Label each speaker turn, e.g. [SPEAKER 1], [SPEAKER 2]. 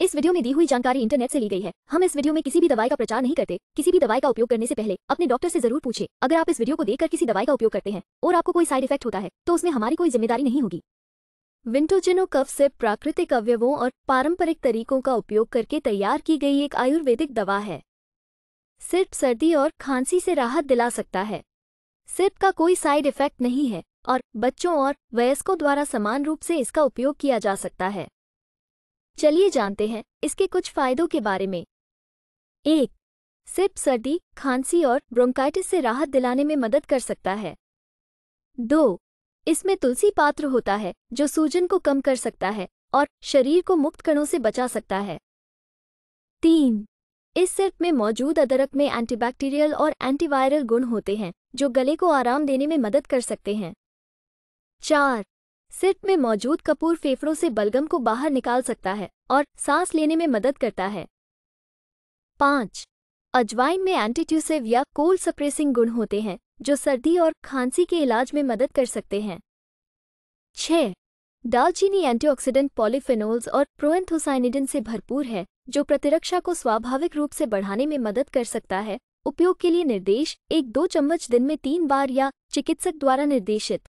[SPEAKER 1] इस वीडियो में दी हुई जानकारी इंटरनेट से ली गई है हम इस वीडियो में किसी भी दवाई का प्रचार नहीं करते किसी भी दवाई का उपयोग करने से पहले अपने डॉक्टर से जरूर पूछे अगर आप इस वीडियो को देखकर किसी दवाई का उपयोग करते हैं और आपको कोई साइड इफेक्ट होता है तो उसमें हमारी कोई जिम्मेदारी नहीं होगी विंटोजेनो कफ से प्राकृतिक अवयवों और पारंपरिक तरीकों का उपयोग करके तैयार की गई एक आयुर्वेदिक दवा है सिर्फ सर्दी और खांसी से राहत दिला सकता है सिर्फ का कोई साइड इफेक्ट नहीं है और बच्चों और वयस्कों द्वारा समान रूप से इसका उपयोग किया जा सकता है चलिए जानते हैं इसके कुछ फायदों के बारे में एक सिप सर्दी खांसी और ब्रोंकाइटिस से राहत दिलाने में मदद कर सकता है दो इसमें तुलसी पात्र होता है जो सूजन को कम कर सकता है और शरीर को मुक्त कणों से बचा सकता है तीन इस सिर्प में मौजूद अदरक में एंटीबैक्टीरियल और एंटीवायरल गुण होते हैं जो गले को आराम देने में मदद कर सकते हैं चार सिर्फ में मौजूद कपूर फेफड़ों से बलगम को बाहर निकाल सकता है और सांस लेने में मदद करता है पाँच अजवाइन में एंटीट्यूसिव या कोल्ड सप्रेसिंग गुण होते हैं जो सर्दी और खांसी के इलाज में मदद कर सकते हैं छ दालचीनी एंटीऑक्सीडेंट पॉलीफेनोल्स और प्रोएंथोसाइनिडिन से भरपूर है जो प्रतिरक्षा को स्वाभाविक रूप से बढ़ाने में मदद कर सकता है उपयोग के लिए निर्देश एक दो चम्मच दिन में तीन बार या चिकित्सक द्वारा निर्देशित